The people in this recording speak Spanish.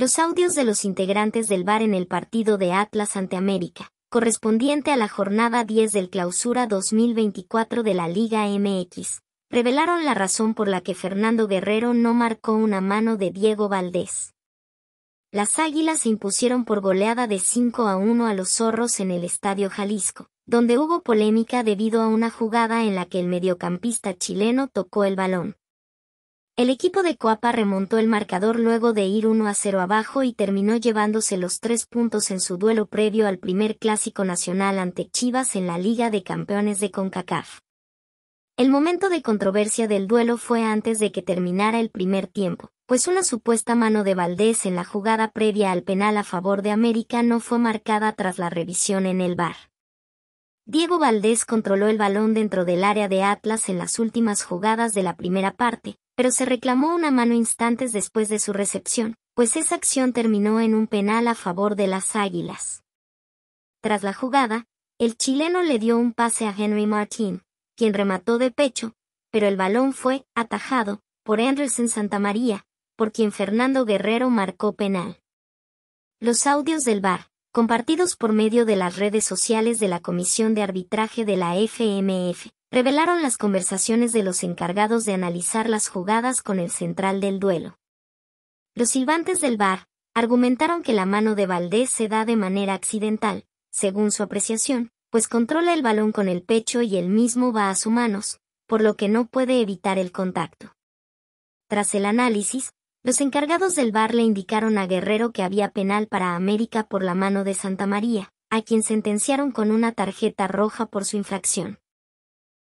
los audios de los integrantes del bar en el partido de Atlas ante América, correspondiente a la jornada 10 del clausura 2024 de la Liga MX, revelaron la razón por la que Fernando Guerrero no marcó una mano de Diego Valdés. Las Águilas se impusieron por goleada de 5 a 1 a los Zorros en el Estadio Jalisco, donde hubo polémica debido a una jugada en la que el mediocampista chileno tocó el balón, el equipo de Coapa remontó el marcador luego de ir 1 a 0 abajo y terminó llevándose los tres puntos en su duelo previo al primer clásico nacional ante Chivas en la Liga de Campeones de CONCACAF. El momento de controversia del duelo fue antes de que terminara el primer tiempo, pues una supuesta mano de Valdés en la jugada previa al penal a favor de América no fue marcada tras la revisión en el bar. Diego Valdés controló el balón dentro del área de Atlas en las últimas jugadas de la primera parte, pero se reclamó una mano instantes después de su recepción, pues esa acción terminó en un penal a favor de las Águilas. Tras la jugada, el chileno le dio un pase a Henry Martin, quien remató de pecho, pero el balón fue atajado por Santa Santamaría, por quien Fernando Guerrero marcó penal. Los audios del VAR, compartidos por medio de las redes sociales de la Comisión de Arbitraje de la FMF, revelaron las conversaciones de los encargados de analizar las jugadas con el central del duelo. Los silbantes del bar argumentaron que la mano de Valdés se da de manera accidental, según su apreciación, pues controla el balón con el pecho y el mismo va a sus manos, por lo que no puede evitar el contacto. Tras el análisis, los encargados del bar le indicaron a Guerrero que había penal para América por la mano de Santa María, a quien sentenciaron con una tarjeta roja por su infracción.